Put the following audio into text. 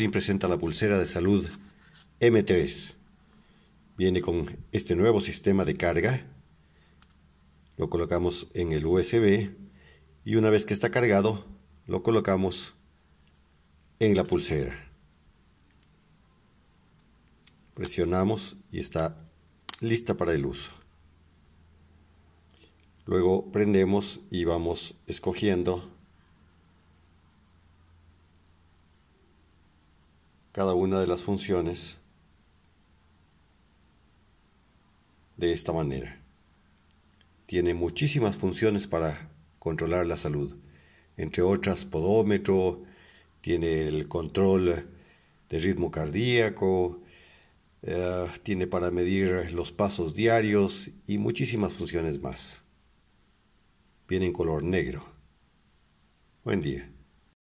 y presenta la pulsera de salud M3. Viene con este nuevo sistema de carga. Lo colocamos en el USB y una vez que está cargado lo colocamos en la pulsera. Presionamos y está lista para el uso. Luego prendemos y vamos escogiendo cada una de las funciones de esta manera. Tiene muchísimas funciones para controlar la salud. Entre otras, podómetro, tiene el control de ritmo cardíaco, eh, tiene para medir los pasos diarios y muchísimas funciones más. Viene en color negro. Buen día.